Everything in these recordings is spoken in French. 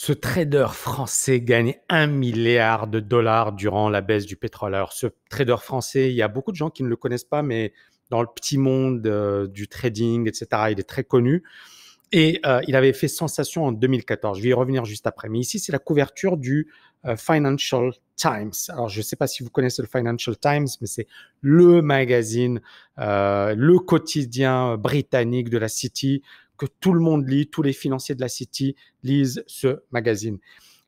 Ce trader français gagne un milliard de dollars durant la baisse du pétrole. Alors, ce trader français, il y a beaucoup de gens qui ne le connaissent pas, mais dans le petit monde euh, du trading, etc., il est très connu. Et euh, il avait fait sensation en 2014. Je vais y revenir juste après. Mais ici, c'est la couverture du euh, Financial Times. Alors, je ne sais pas si vous connaissez le Financial Times, mais c'est le magazine, le quotidien britannique de la City que tout le monde lit, tous les financiers de la City lisent ce magazine.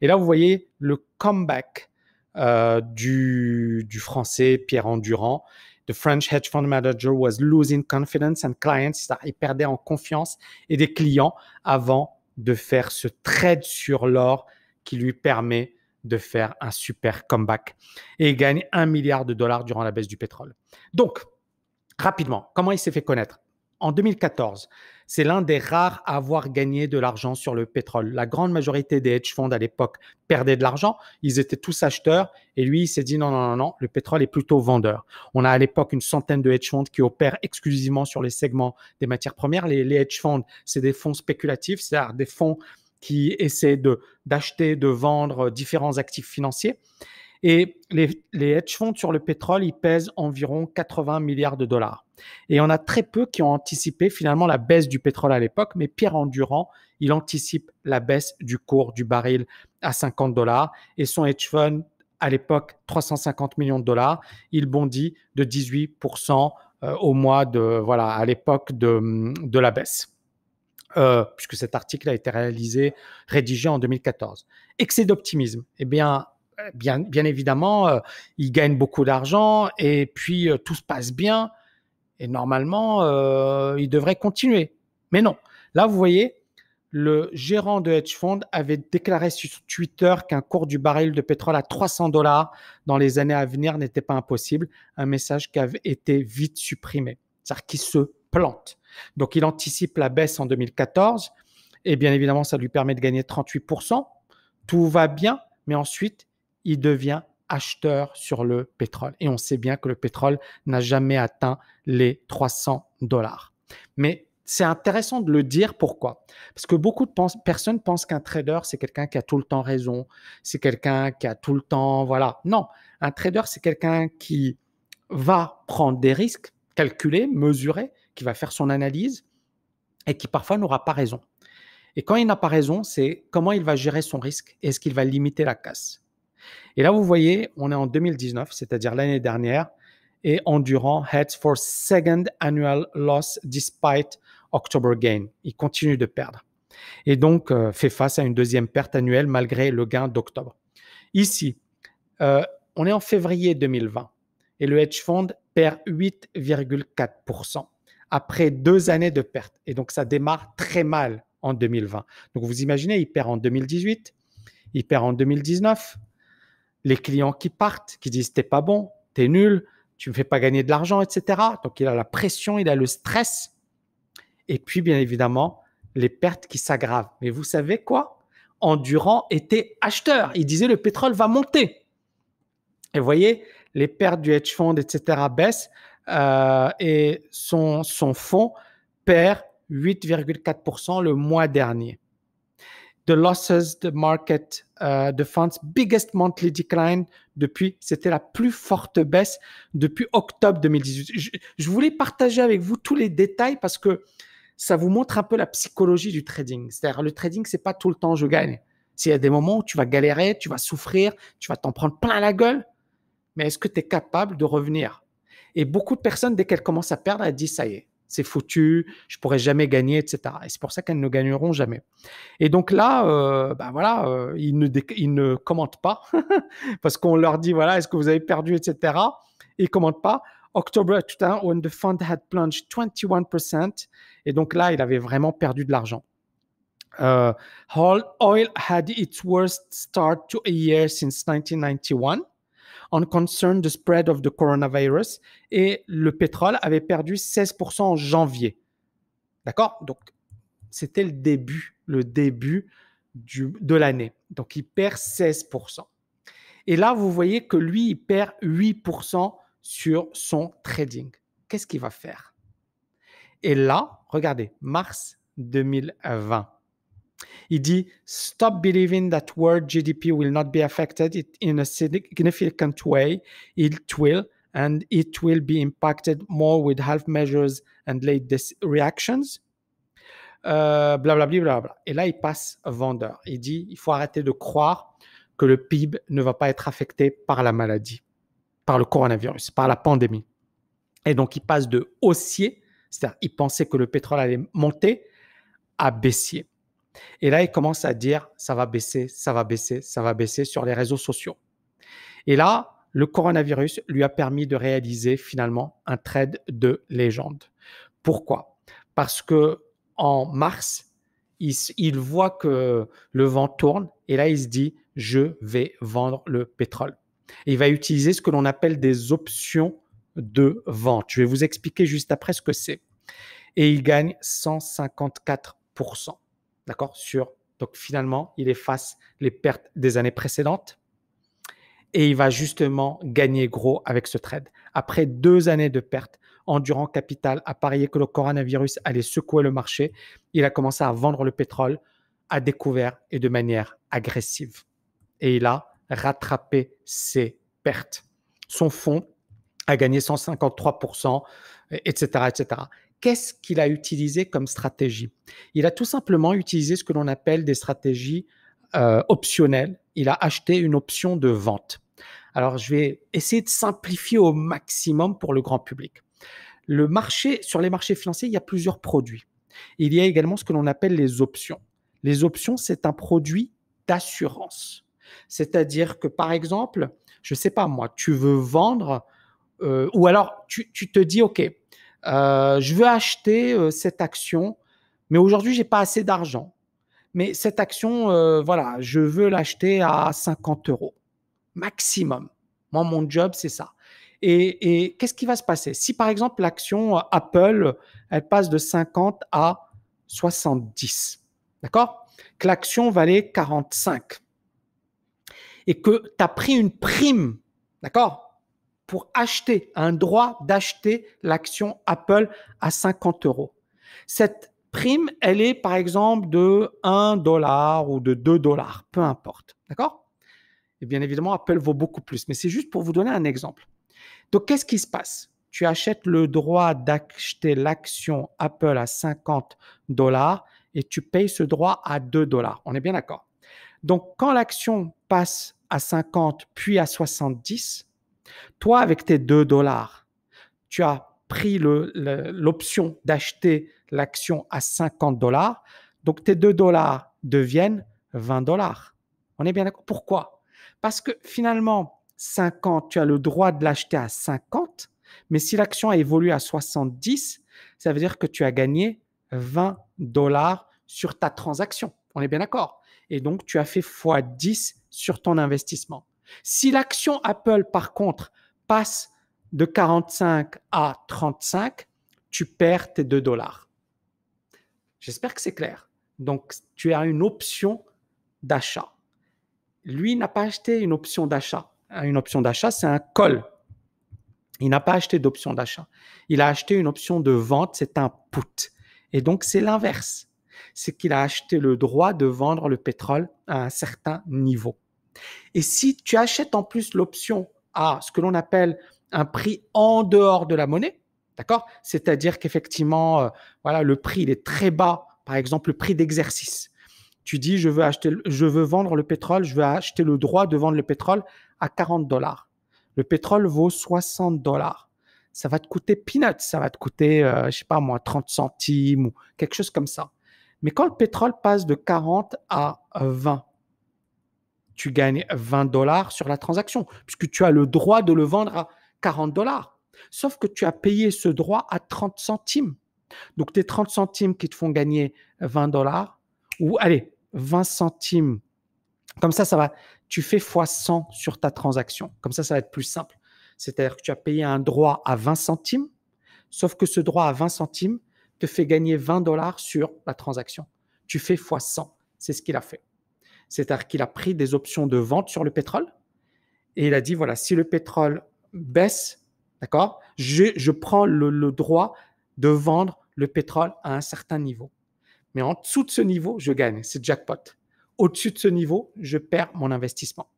Et là, vous voyez le comeback euh, du, français Pierre Endurant. The French hedge fund manager was losing confidence and clients. Il perdait en confiance et des clients avant de faire ce trade sur l'or qui lui permet de faire un super comeback. Et il gagne un milliard de dollars durant la baisse du pétrole. Donc, rapidement, comment il s'est fait connaître en 2014. C'est l'un des rares à avoir gagné de l'argent sur le pétrole. La grande majorité des hedge funds à l'époque perdaient de l'argent. Ils étaient tous acheteurs et lui, il s'est dit non, non, non, non, le pétrole est plutôt vendeur. On a à l'époque une centaine de hedge funds qui opèrent exclusivement sur les segments des matières premières. Les, hedge funds, c'est des fonds spéculatifs, c'est-à-dire des fonds qui essaient de, d'acheter, de vendre euh, différents actifs financiers. Et les, hedge funds sur le pétrole, ils pèsent environ 80 milliards de dollars. Et on a très peu qui ont anticipé finalement la baisse du pétrole à l'époque, mais Pierre Endurant, il anticipe la baisse du cours du baril à 50 dollars et son hedge fund, à l'époque 350 millions de dollars, il bondit de 18% euh, au mois de, voilà, à l'époque de, la baisse. Euh, puisque cet article a été réalisé, rédigé en 2014. Excès d'optimisme. Eh bien, bien, évidemment, euh, il gagne beaucoup d'argent et puis euh, tout se passe bien. Et normalement, euh, il devrait continuer. Mais non. Là, vous voyez, le gérant de hedge fund avait déclaré sur Twitter qu'un cours du baril de pétrole à 300 dollars dans les années à venir n'était pas impossible. Un message qui avait été vite supprimé. C'est-à-dire qu'il se plante. Donc, il anticipe la baisse en 2014. Et bien évidemment, ça lui permet de gagner 38%. Tout va bien. Mais ensuite, il devient acheteur sur le pétrole. Et on sait bien que le pétrole n'a jamais atteint les 300 dollars. Mais c'est intéressant de le dire. Pourquoi Parce que beaucoup de personnes pensent qu'un trader, c'est quelqu'un qui a tout le temps raison, c'est quelqu'un qui a tout le temps... Voilà. Non, un trader, c'est quelqu'un qui va prendre des risques calculés, mesurés, qui va faire son analyse et qui parfois n'aura pas raison. Et quand il n'a pas raison, c'est comment il va gérer son risque. Est-ce qu'il va limiter la casse et là, vous voyez, on est en 2019, c'est-à-dire l'année dernière, et Endurant heads for second annual loss despite October gain. Il continue de perdre. Et donc, euh, fait face à une deuxième perte annuelle malgré le gain d'octobre. Ici, euh, on est en février 2020 et le hedge fund perd 8,4% après deux années de perte. Et donc, ça démarre très mal en 2020. Donc, vous imaginez, il perd en 2018, il perd en 2019, les clients qui partent, qui disent t'es pas bon, t'es nul, tu me fais pas gagner de l'argent, etc. Donc il a la pression, il a le stress. Et puis bien évidemment, les pertes qui s'aggravent. Mais vous savez quoi Endurant était acheteur. Il disait le pétrole va monter. Et vous voyez, les pertes du hedge fund, etc. baissent euh, et son, son fonds perd 8,4% le mois dernier. The losses the market euh, de funds, biggest monthly decline depuis, c'était la plus forte baisse depuis octobre 2018. Je, voulais partager avec vous tous les détails parce que ça vous montre un peu la psychologie du trading. C'est-à-dire, le trading, c'est pas tout le temps je gagne. S'il y a des moments où tu vas galérer, tu vas souffrir, tu vas t'en prendre plein la gueule, mais est-ce que tu es capable de revenir Et beaucoup de personnes, dès qu'elles commencent à perdre, elles disent ça y est, c'est foutu, je pourrais jamais gagner, etc. Et c'est pour ça qu'elles ne gagneront jamais. Et donc là, ben voilà, euh, ils, ne commentent pas parce qu'on leur dit voilà, est-ce que vous avez perdu, etc. Ils commentent pas. October l'heure, when the fund had plunged 21%. Et donc là, il avait vraiment perdu de l'argent. Euh, Hall oil had its worst start to a year since 1991 on concern the spread of the coronavirus et le pétrole avait perdu 16% en janvier. D'accord Donc, c'était le début, le début de l'année. Donc, il perd 16%. Et là, vous voyez que lui, il perd 8% sur son trading. Qu'est-ce qu'il va faire Et là, regardez, mars 2020. Il dit Stop believing that world GDP will not be affected in a significant way. It will, and it will be impacted more with health measures and late reactions. Blablabla. Euh, bla bla. Et là, il passe vendeur. Il dit Il faut arrêter de croire que le PIB ne va pas être affecté par la maladie, par le coronavirus, par la pandémie. Et donc, il passe de haussier, c'est-à-dire il pensait que le pétrole allait monter, à baissier. Et là, il commence à dire, ça va baisser, ça va baisser, ça va baisser sur les réseaux sociaux. Et là, le coronavirus lui a permis de réaliser finalement un trade de légende. Pourquoi Parce que en mars, il, voit que le vent tourne et là, il se dit, je vais vendre le pétrole. il va utiliser ce que l'on appelle des options de vente. Je vais vous expliquer juste après ce que c'est. Et il gagne 154%. D'accord Sur donc finalement, il efface les pertes des années précédentes et il va justement gagner gros avec ce trade. Après deux années de pertes, Endurant Capital a parié que le coronavirus allait secouer le marché. Il a commencé à vendre le pétrole à découvert et de manière agressive. Et il a rattrapé ses pertes. Son fonds a gagné 153%, etc., etc qu'est-ce qu'il a utilisé comme stratégie Il a tout simplement utilisé ce que l'on appelle des stratégies euh, optionnelles. Il a acheté une option de vente. Alors, je vais essayer de simplifier au maximum pour le grand public. Le marché, sur les marchés financiers, il y a plusieurs produits. Il y a également ce que l'on appelle les options. Les options, c'est un produit d'assurance. C'est-à-dire que, par exemple, je ne sais pas moi, tu veux vendre euh, ou alors tu te dis, OK, euh, je veux acheter euh, cette action, mais aujourd'hui, j'ai pas assez d'argent. Mais cette action, euh, voilà, je veux l'acheter à 50 euros maximum. Moi, mon job, c'est ça. Et, et qu'est-ce qui va se passer Si par exemple l'action Apple, elle passe de 50 à 70, d'accord Que l'action valait 45 et que tu as pris une prime, d'accord pour acheter, un droit d'acheter l'action Apple à 50 euros. Cette prime, elle est par exemple de 1 dollar ou de 2 dollars, peu importe. D'accord Et bien évidemment, Apple vaut beaucoup plus, mais c'est juste pour vous donner un exemple. Donc, qu'est-ce qui se passe Tu achètes le droit d'acheter l'action Apple à 50 dollars et tu payes ce droit à 2 dollars. On est bien d'accord. Donc, quand l'action passe à 50 puis à 70, toi, avec tes 2 dollars, tu as pris l'option d'acheter l'action à 50 dollars. Donc, tes 2 dollars deviennent 20 dollars. On est bien d'accord Pourquoi Parce que finalement, 50, tu as le droit de l'acheter à 50, mais si l'action a évolué à 70, ça veut dire que tu as gagné 20 dollars sur ta transaction. On est bien d'accord Et donc, tu as fait x10 sur ton investissement. Si l'action Apple, par contre, passe de 45 à 35, tu perds tes 2 dollars. J'espère que c'est clair. Donc, tu as une option d'achat. Lui n'a pas acheté une option d'achat. Euh, une option d'achat, c'est un col. Il n'a pas acheté d'option d'achat. Il a acheté une option de vente, c'est un put. Et donc, c'est l'inverse. C'est qu'il a acheté le droit de vendre le pétrole à un certain niveau. Et si tu achètes en plus l'option à ce que l'on appelle un prix en dehors de la monnaie, d'accord C'est-à-dire qu'effectivement, euh, voilà, le prix il est très bas, par exemple le prix d'exercice. Tu dis, je veux, acheter, je veux vendre le pétrole, je veux acheter le droit de vendre le pétrole à 40 dollars. Le pétrole vaut 60 dollars. Ça va te coûter peanuts, ça va te coûter, euh, je sais pas moi, 30 centimes ou quelque chose comme ça. Mais quand le pétrole passe de 40 à 20, euh, tu gagnes 20 dollars sur la transaction, puisque tu as le droit de le vendre à 40 dollars. Sauf que tu as payé ce droit à 30 centimes. Donc tes 30 centimes qui te font gagner 20 dollars, ou allez, 20 centimes. Comme ça, ça va, tu fais x 100 sur ta transaction. Comme ça, ça va être plus simple. C'est-à-dire que tu as payé un droit à 20 centimes, sauf que ce droit à 20 centimes te fait gagner 20 dollars sur la transaction. Tu fais x 100. C'est ce qu'il a fait. C'est-à-dire qu'il a pris des options de vente sur le pétrole et il a dit voilà, si le pétrole baisse, d'accord, je, prends le, le droit de vendre le pétrole à un certain niveau. Mais en dessous de ce niveau, je gagne, c'est jackpot. Au-dessus de ce niveau, je perds mon investissement.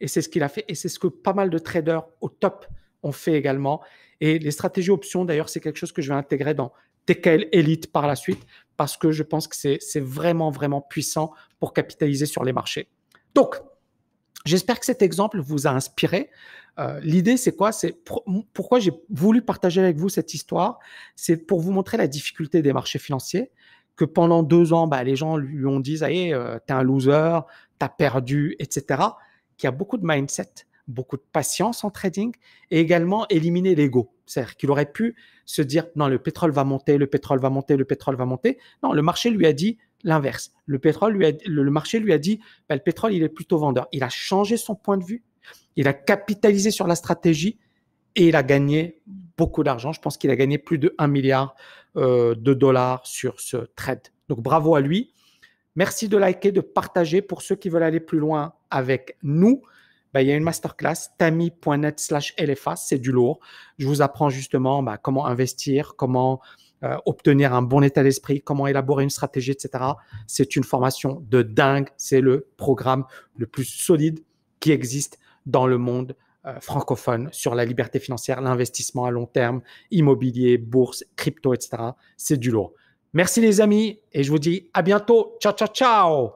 Et c'est ce qu'il a fait, et c'est ce que pas mal de traders au top ont fait également. Et les stratégies options, d'ailleurs, c'est quelque chose que je vais intégrer dans TKL élite par la suite, parce que je pense que c'est vraiment, vraiment puissant pour capitaliser sur les marchés. Donc, j'espère que cet exemple vous a inspiré. Euh, l'idée, c'est quoi C'est pourquoi j'ai voulu partager avec vous cette histoire. C'est pour vous montrer la difficulté des marchés financiers, que pendant deux ans, bah, les gens lui ont dit, allez, euh, t'es un loser, t'as perdu, etc. Qu'il y a beaucoup de mindset beaucoup de patience en trading et également éliminer l'ego. C'est-à-dire qu'il aurait pu se dire non, le pétrole va monter, le pétrole va monter, le pétrole va monter. Non, le marché lui a dit l'inverse. Le, pétrole lui le marché lui a dit bah, le pétrole, il est plutôt vendeur. Il a changé son point de vue, il a capitalisé sur la stratégie et il a gagné beaucoup d'argent. Je pense qu'il a gagné plus de 1 milliard euh, de dollars sur ce trade. Donc bravo à lui. Merci de liker, de partager pour ceux qui veulent aller plus loin avec nous. Ben, il y a une masterclass, tami.net slash LFA, c'est du lourd. Je vous apprends justement ben, comment investir, comment euh, obtenir un bon état d'esprit, comment élaborer une stratégie, etc. C'est une formation de dingue. C'est le programme le plus solide qui existe dans le monde euh, francophone sur la liberté financière, l'investissement à long terme, immobilier, bourse, crypto, etc. C'est du lourd. Merci les amis et je vous dis à bientôt. Ciao, ciao, ciao.